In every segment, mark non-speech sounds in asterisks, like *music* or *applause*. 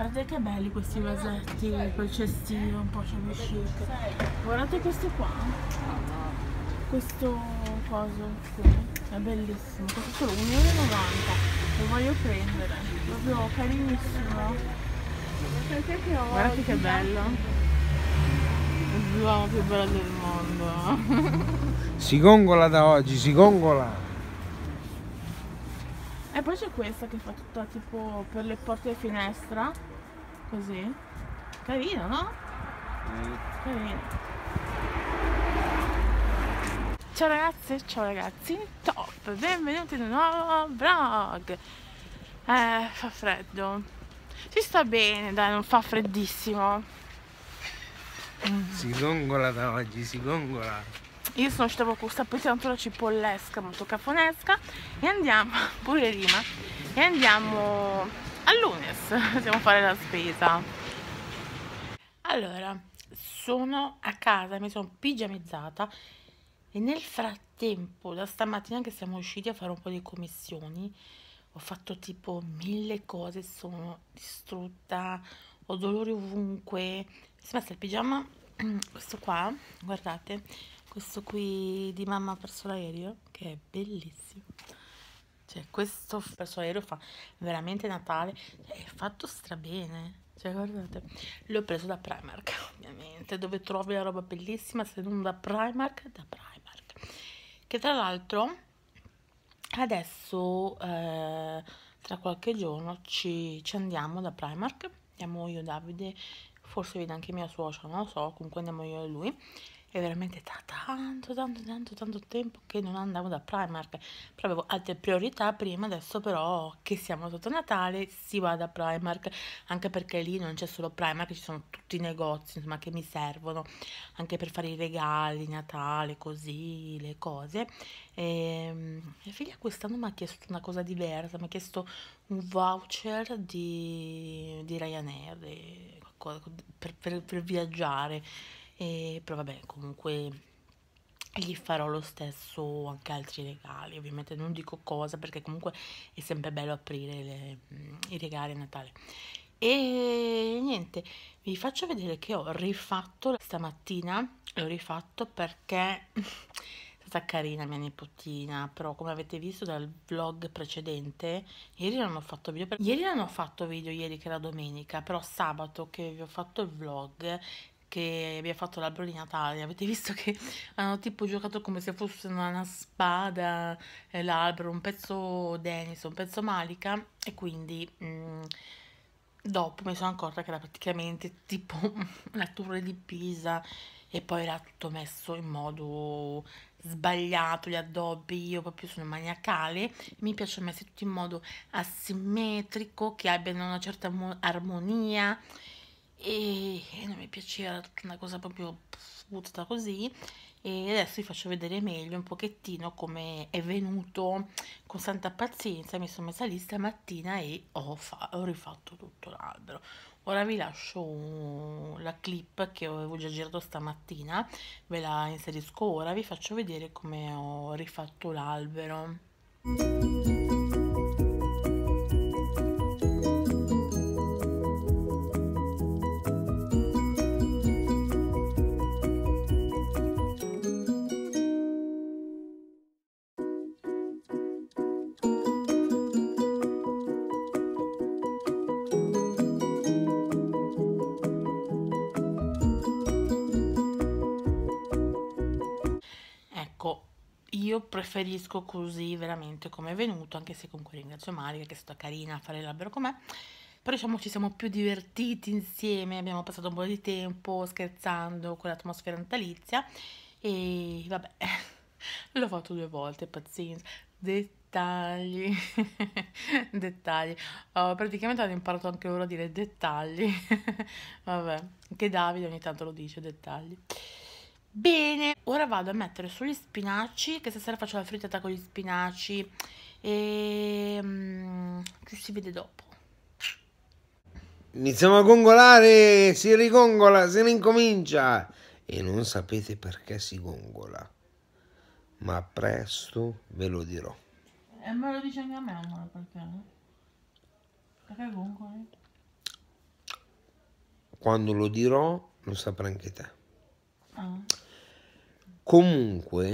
Guardate che belli questi vasetti col cestino, un po' shabby chic. Guardate questo qua. Questo coso qui. È bellissimo. Questo solo 1,90 euro. Lo voglio prendere. Proprio carinissimo. Guardate che bello. L'uomo più bello del mondo. *laughs* si gongola da oggi, si gongola. E poi c'è questa che fa tutta tipo per le porte e finestra Così? Carino, no? Mm. Carino. Ciao ragazze, ciao ragazzi, top! Benvenuti in un nuovo vlog! Eh, fa freddo. Si sta bene, dai, non fa freddissimo. Si gongola da oggi, si gongola io sono uscita con questa pezzantola cipollesca molto cafonesca e andiamo *laughs* pure rima e andiamo all'Unes *laughs* dobbiamo fare la spesa allora sono a casa mi sono pigiamizzata e nel frattempo da stamattina che siamo usciti a fare un po' di commissioni ho fatto tipo mille cose sono distrutta ho dolori ovunque si mette il pigiama *clears throat* questo qua guardate questo qui di mamma presso l'aereo che è bellissimo cioè, questo suo aereo fa veramente Natale. Cioè, è fatto strabene. Cioè, guardate, l'ho preso da Primark, *laughs* ovviamente, dove trovi la roba bellissima, se non da Primark, da Primark. Che tra l'altro, adesso, eh, tra qualche giorno, ci, ci, andiamo da Primark. Andiamo io, Davide, forse vede anche mia suocera, non lo so, comunque andiamo io e lui è veramente da tanto tanto tanto tanto tempo che non andavo da Primark però avevo altre priorità prima adesso però che siamo sotto Natale si va da Primark anche perché lì non c'è solo Primark ci sono tutti i negozi insomma che mi servono anche per fare i regali Natale così le cose e, ehm, mia figlia quest'anno mi ha chiesto una cosa diversa mi ha chiesto un voucher di, di Ryanair per, per, per viaggiare e però vabbè comunque gli farò lo stesso anche altri regali ovviamente non dico cosa perché comunque è sempre bello aprire le, mm, i regali a Natale e niente vi faccio vedere che ho rifatto stamattina l'ho rifatto perché *laughs* è stata carina mia nipotina però come avete visto dal vlog precedente ieri non ho fatto video ieri non ho fatto video ieri che era domenica però sabato che vi ho fatto il vlog che vi ha fatto l'albero di Natale. Avete visto che *laughs* hanno tipo giocato come se fosse una spada eh, l'albero, un pezzo Denison, un pezzo Malika e quindi... Mh, mm, dopo mi sono accorta che era praticamente tipo *laughs* la torre di Pisa e poi era tutto messo in modo sbagliato, gli addobbi, io proprio sono maniacale, mi piacciono messi tutti in modo asimmetrico, che abbiano una certa armonia, e non mi piaceva una cosa proprio buttata così e adesso vi faccio vedere meglio un pochettino come è venuto con santa pazienza mi sono messa lì stamattina e ho, ho rifatto tutto l'albero ora vi lascio la clip che avevo già girato stamattina ve la inserisco ora vi faccio vedere come ho rifatto l'albero preferisco così veramente come è venuto, anche se comunque ringrazio Marica che è stata carina a fare il l'albero con me. Però diciamo ci siamo più divertiti insieme, abbiamo passato un po' di tempo scherzando con l'atmosfera natalizia e vabbè, *laughs* l'ho fatto due volte, pazienza. Dettagli, *laughs* dettagli. Oh, praticamente hanno imparato anche loro a dire dettagli. *laughs* vabbè, anche Davide ogni tanto lo dice, dettagli. Bene, ora vado a mettere sugli spinaci, che stasera faccio la frittata con gli spinaci e mm, ci si vede dopo. Iniziamo a gongolare, si rigongola, si rincomincia e non sapete perché si gongola, ma presto ve lo dirò. E me lo dice anche a me amore, perché? Perché gongoli? Quando lo dirò lo saprà anche te. Comunque,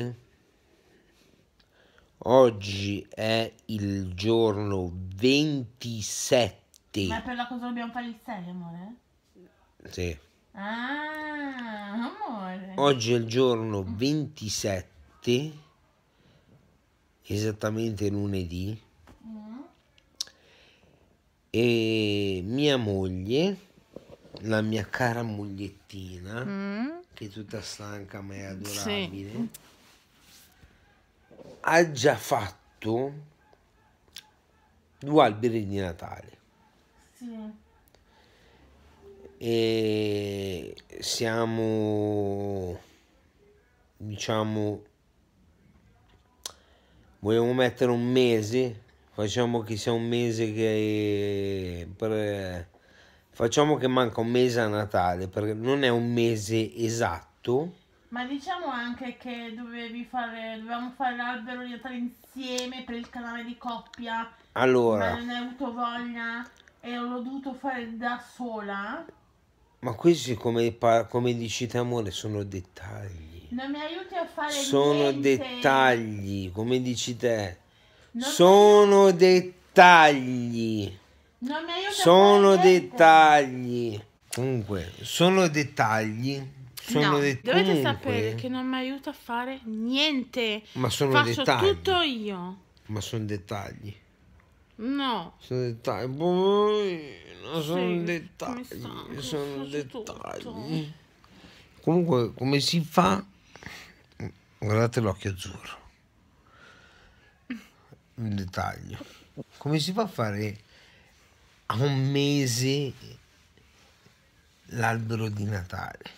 oggi è il giorno 27. Ma per la cosa dobbiamo fare il 6, amore? Sì. Ah, amore. Oggi è il giorno 27, esattamente lunedì. Mm. E mia moglie, la mia cara mogliettina, mm che è tutta stanca ma è adorabile, sì. ha già fatto due alberi di Natale. Sì. E siamo, diciamo, vogliamo mettere un mese, facciamo che sia un mese che per facciamo che manca un mese a Natale, perché non è un mese esatto. Ma diciamo anche che dovevi fare, dovevamo fare l'albero di Natale insieme per il canale di coppia. Allora. Ma non hai avuto voglia e l'ho dovuto fare da sola. Ma questi, come, come dici te amore, sono dettagli. Non mi aiuti a fare Sono niente. dettagli, come dici te. Non sono mi... dettagli sono dettagli. Comunque, sono dettagli. Sono no, det- dovete comunque. sapere che non mi aiuta a fare niente. Ma sono Faccio dettagli. tutto io. Ma sono dettagli. No. Sono dettagli. Boh, sono sì, dettagli. Stanco, sono dettagli. Tutto. Comunque, come si fa? Guardate l'occhio azzurro. Un dettaglio. Come si fa a fare a un mese l'albero di Natale.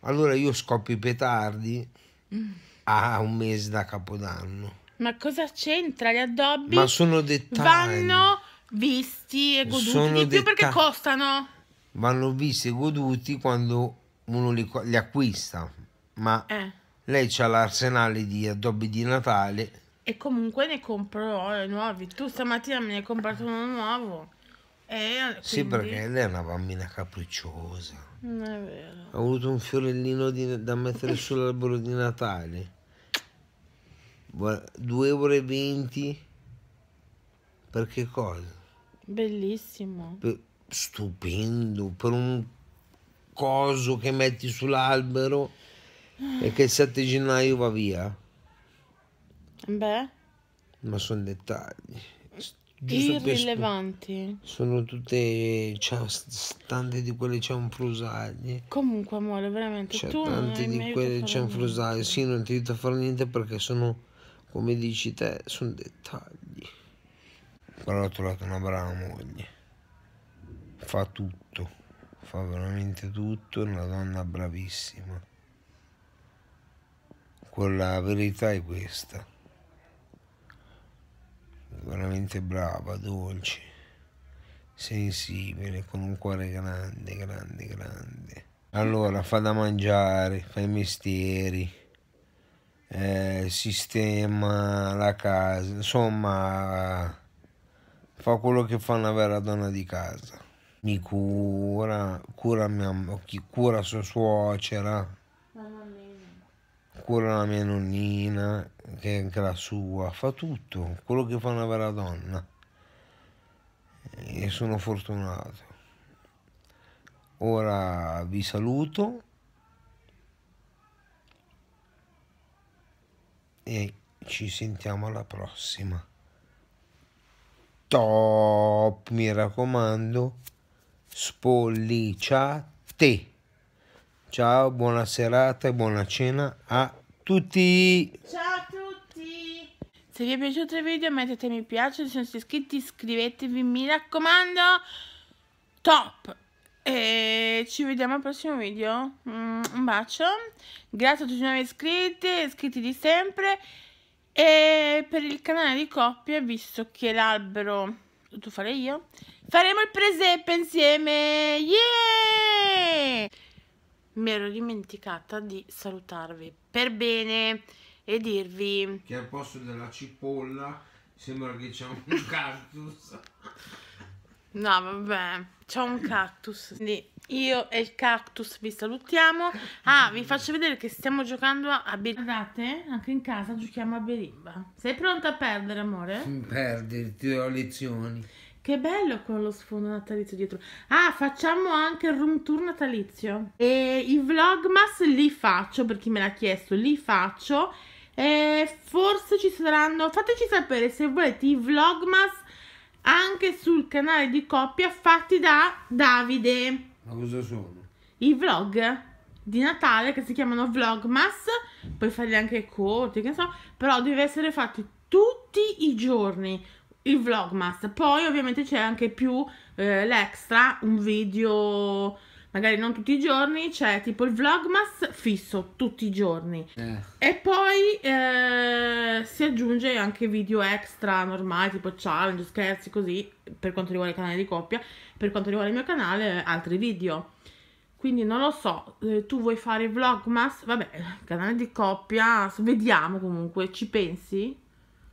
Allora io scoppio i petardi a un mese da Capodanno. Ma cosa c'entra? Gli addobbi Ma sono dettagli. vanno visti e goduti sono di più perché costano. Vanno visti e goduti quando uno li, li acquista. Ma eh. lei ha l'arsenale di addobbi di Natale e comunque ne comprerò eh, nuovi. Tu stamattina me ne hai comprato uno nuovo. E eh, Sì, perché lei è una bambina capricciosa. Non è vero. Ha avuto un fiorellino di, da mettere *laughs* sull'albero di Natale. 2,20 ore E 20. Per che cosa? Bellissimo. Per, stupendo. Per un coso che metti sull'albero e che il 7 gennaio va via. Beh. Ma sono dettagli. Irrilevanti. sono tutte. C'è tante di quelle c'è un frusaglie. Comunque, amore, veramente. C'è tu tante di quelle c'è un frusaglie. Sì, non ti aiuta a fare niente perché sono, come dici te, sono dettagli. Però ho trovato una brava moglie. Fa tutto. Fa veramente tutto. È una donna bravissima. Quella verità è questa veramente brava, dolce, sensibile, con un cuore grande, grande, grande. Allora fa da mangiare, fa i mestieri, eh, sistema la casa, insomma fa quello che fa una vera donna di casa. Mi cura, cura, mia, cura sua suocera, cura la mia nonnina, che è anche la sua, fa tutto, quello che fa una vera donna. E sono fortunato. Ora vi saluto e ci sentiamo alla prossima. Top, mi raccomando, spolliciate. Ciao, buona serata e buona cena a tutti. Ciao a tutti. Se vi è piaciuto il video mettete mi piace, se non siete iscritti iscrivetevi, mi raccomando. Top! E ci vediamo al prossimo video. Mm, un bacio. Grazie a tutti i nuovi iscritti, iscritti di sempre. E per il canale di coppia, visto che l'albero lo devo fare io, faremo il presepe insieme. Yeah! mi ero dimenticata di salutarvi per bene e dirvi che al posto della cipolla sembra che c'è un *laughs* cactus no vabbè c'è un cactus quindi io e il cactus vi salutiamo ah vi faccio vedere che stiamo giocando a berimba guardate anche in casa giochiamo a berimba sei pronta a perdere amore? perderti ho lezioni che bello con lo sfondo natalizio dietro. Ah, facciamo anche il room tour natalizio. E i vlogmas li faccio, per chi me l'ha chiesto, li faccio. E forse ci saranno... Fateci sapere se volete i vlogmas anche sul canale di coppia fatti da Davide. Ma cosa sono? I vlog di Natale che si chiamano vlogmas. Puoi farli anche corti, che so. Però deve essere fatti tutti i giorni il vlogmas. Poi ovviamente c'è anche più eh, l'extra, un video magari non tutti i giorni, c'è tipo il vlogmas fisso tutti i giorni. Eh. E poi eh, si aggiunge anche video extra normali, tipo challenge, scherzi, così, per quanto riguarda il canale di coppia, per quanto riguarda il mio canale, altri video. Quindi non lo so, eh, tu vuoi fare vlogmas? Vabbè, canale di coppia, vediamo comunque, ci pensi?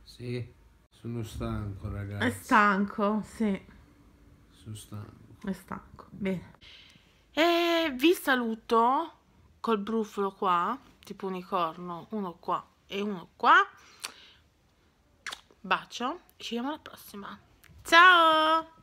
Sì. Sono stanco, ragazzi. È stanco, sì. Sono stanco. È stanco, bene. E vi saluto col brufolo qua, tipo unicorno, uno qua e uno qua. Bacio, ci vediamo alla prossima. Ciao!